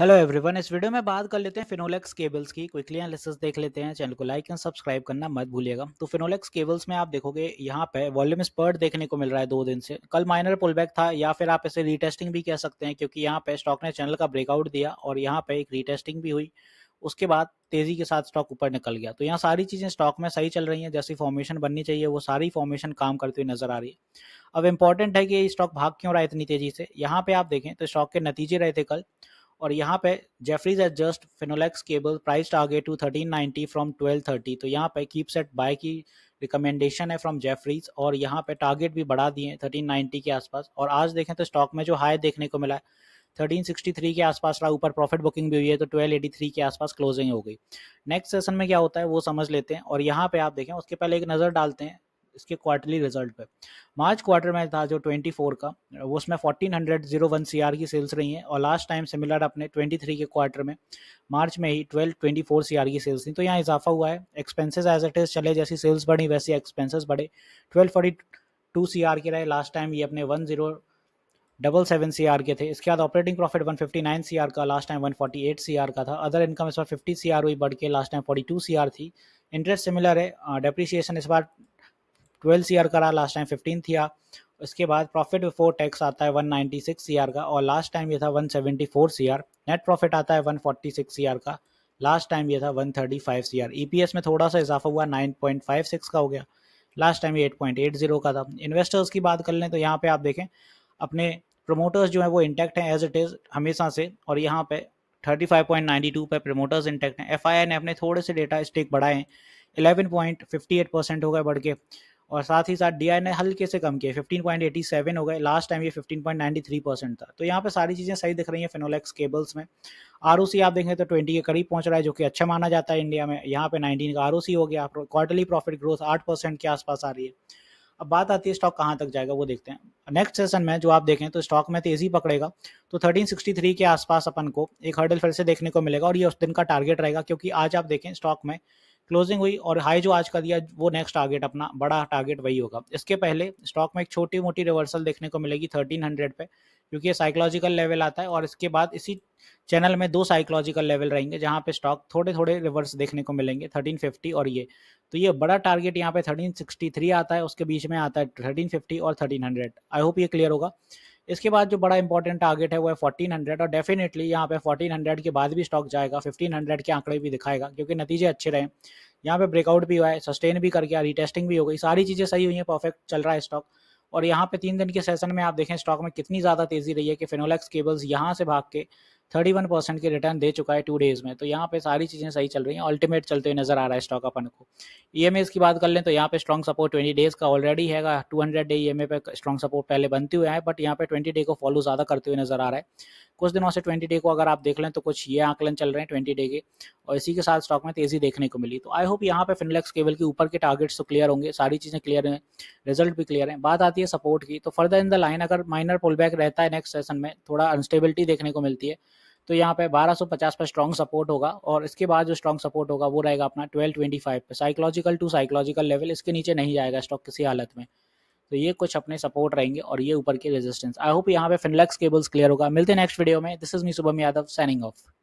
hello everyone इस video में बात कर लेते हैं फिनोलेक्स केबल्स की क्विकली एनालिसिस देख लेते हैं चैनल को लाइक एंड सब्सक्राइब करना मत भूलिएगा तो फिनोलेक्स केबल्स में आप देखोगे यहाँ पे वॉल्यूम स्पर्ट देखने को मिल रहा है दो दिन से कल माइनर पुलबैक था या फिर आप इसे रीटेस्टिंग भी कह सकते हैं क्योंकि यहाँ पे स्टॉक ने चैनल का ब्रेकआउट दिया और यहाँ पे एक रीटेस्टिंग भी हुई उसके बाद तेजी के साथ स्टॉक ऊपर निकल गया तो यहाँ सारी चीज़ें स्टॉक में सही चल रही हैं जैसी फॉर्मेशन बननी चाहिए वो सारी फॉर्मेशन काम करते हुए नजर आ रही है अब इंपॉर्टेंट है कि ये स्टॉक भाग क्यों रहा है इतनी तेजी से यहाँ पे आप देखें तो स्टॉक के नतीजे रहे थे कल और यहाँ पे Jefferies adjust Finolex cable price target to thirteen ninety from thirty तो यहाँ पे कीप सेट बाय की रिकमेंडेशन है फ्रॉम जेफरीज और यहाँ पे टारगेट भी बढ़ा दिए थर्टीन नाइनटी के आसपास और आज देखें तो स्टॉक में जो हाई देखने को मिला है थर्टीन सिक्सटी थ्री के आसपास रहा ऊपर प्रॉफिट बुकिंग भी हुई है तो ट्वेल्व एटी थ्री के आसपास क्लोजिंग हो गई नेक्स्ट सेशन में क्या होता है वो समझ लेते हैं और यहाँ पे आप देखें उसके पहले एक नज़र डालते हैं इसके क्वार्टरली रिजल्ट पे मार्च क्वार्टर में था जो 24 का वो उसमें 1400 जीरो वन सी की सेल्स रही हैं और लास्ट टाइम सिमिलर अपने 23 के क्वार्टर में मार्च में ही 12 24 सी की सेल्स थी तो यहाँ इजाफा हुआ है एक्सपेंसेस एज इट इज़ चले जैसी सेल्स बढ़ी वैसे एक्सपेंसेस बढ़े ट्वेल्व फोर्टी टू सी के रहे लास्ट टाइम ये अपने one zero double seven C के थे इसके बाद operating profit one fifty nine C का last time one forty eight C का था अदर इनकम इस बार फिफ्टी सी हुई बढ़ के last time forty two C थी इंटरेस्ट सिमिलर है डेप्रिसिएशन uh, इस बार ट्वेल्व सी करा रहा लास्ट टाइम फिफ्टीन थी उसके बाद प्रॉफिट बिफोर टैक्स आता है वन नाइन्टी का और लास्ट टाइम ये था वन सेवेंटी नेट प्रॉफिट आता है वन फोर्टी का लास्ट टाइम ये था 135 सीआर ईपीएस में थोड़ा सा इजाफा हुआ सिक्स का हो गया लास्ट टाइम ये जीरो का था इन्वेस्टर्स की बात कर लें तो यहाँ पे आप देखें अपने प्रमोटर्स जो हैं वो इंटैक्ट हैं एज इट इज़ हमेशा से और यहाँ पे 35.92 पे प्रमोटर्स इंटैक्ट हैं एफ ने अपने थोड़े से डेटा स्टेक बढ़ाए हैं 11.58 परसेंट हो गए बढ़ के और साथ ही साथ डी ने हल्के से कम किया सेवन हो गए लास्ट टाइम ये पॉइंट नाइन्टी थ्री परसेंट था तो यहाँ पे सारी चीज़ें सही दिख रही हैं फिनोलेक्स केबल्स में आर आप देखें तो ट्वेंटी के करीब पहुंच रहा है जो कि अच्छा माना जाता है इंडिया में यहाँ पे नाइनटीन का आर हो गया क्वार्टरली प्रॉफिट ग्रोथ आठ परसेंट के आसपास आ रही है अब बात आती है स्टॉक कहाँ तक जाएगा वो देखते हैं नेक्स्ट सेशन में जो आप देखें तो स्टॉक में तेजी पकड़ेगा तो 1363 के आसपास अपन को एक हर्डल फिर से देखने को मिलेगा और ये उस दिन का टारगेट रहेगा क्योंकि आज आप देखें स्टॉक में क्लोजिंग हुई और हाई जो आज का दिया वो नेक्स्ट टारगेट अपना बड़ा टारगेट वही होगा इसके पहले स्टॉक में एक छोटी मोटी रिवर्सल देखने को मिलेगी थर्टीन हंड्रेड पे क्योंकि ये साइकोलॉजिकल लेवल आता है और इसके बाद इसी चैनल में दो साइकोलॉजिकल लेवल रहेंगे जहाँ पे स्टॉक थोड़े थोड़े रिवर्स देखने को मिलेंगे फिफ्टी और ये तो ये बड़ा टारगेट यहाँ पे थ्री आता है उसके बीच में आता है फिफ्टी और हंड्रेड आई होप ये क्लियर होगा इसके बाद जो बड़ा इंपॉर्टेंट टारगेट है वो है फोर्टीन हंड्रेड और डेफिनेटली यहाँ पे फोर्टीन हंड्रेड के बाद भी स्टॉक जाएगा फिफ्टीन हंड्रेड के आंकड़े भी दिखाएगा क्योंकि नतीजे अच्छे रहे यहाँ पे ब्रेकआउट भी हुआ है सस्टेन भी कर गया रिटेस्टिंग भी हो गई सारी चीज़ें सही हुई हैं परफेक्ट चल रहा है स्टॉक और यहाँ पे तीन दिन के सेशन में आप देखें स्टॉक में कितनी ज़्यादा तेज़ी रही है कि फिनोलेक्स केबल्स यहाँ से भाग के थर्टी वन परसेंट की रिटर्न दे चुका है टू डेज में तो यहाँ पे सारी चीज़ें सही चल रही हैं अल्टीमेट चलते हुए नजर आ रहा है स्टॉक अपन को ई e एम की बात कर लें तो यहाँ पे स्ट्रॉन्ग सपोर्ट ट्वेंटी डेज का ऑलरेडी हैगा two hundred day E M पे स्ट्रॉन्ग सपोर्ट पहले बनते हुए हैं बट यहाँ पे ट्वेंटी डे को फॉलो ज़्यादा करते हुए नजर आ रहा है कुछ दिनों से ट्वेंटी डे को अगर आप देख लें तो कुछ ये आंकलन चल रहे हैं ट्वेंटी डे के और इसी के साथ स्टॉक में तेजी देखने को मिली तो आई होप यहाँ पे फिनलेक्स केबल के ऊपर के टारगेट्स तो क्लियर होंगे सारी चीज़ें क्लियर हैं रिजल्ट भी क्लियर है बात आती है सपोर्ट की तो फर्दर इन द लाइन अगर माइनर पुल बैक रहता है नेक्स्ट सेशन में थोड़ा अनस्टेबिलिटी देखने को मिलती है तो यहाँ पे 1250 पर स्ट्रॉन्ग सपोर्ट होगा और इसके बाद जो स्ट्रॉन्ग सपोर्ट होगा वो रहेगा अपना 1225 पे साइकोलॉजिकल टू साइकोलॉजिकल लेवल इसके नीचे नहीं जाएगा स्टॉक किसी हालत में तो ये कुछ अपने सपोर्ट रहेंगे और ये ऊपर के रेजिस्टेंस आई होप यहाँ पे फिनलेक्स केबल्स क्लियर होगा मिलते हैं नेक्स्ट वीडियो में this is me Shubham Yadav signing of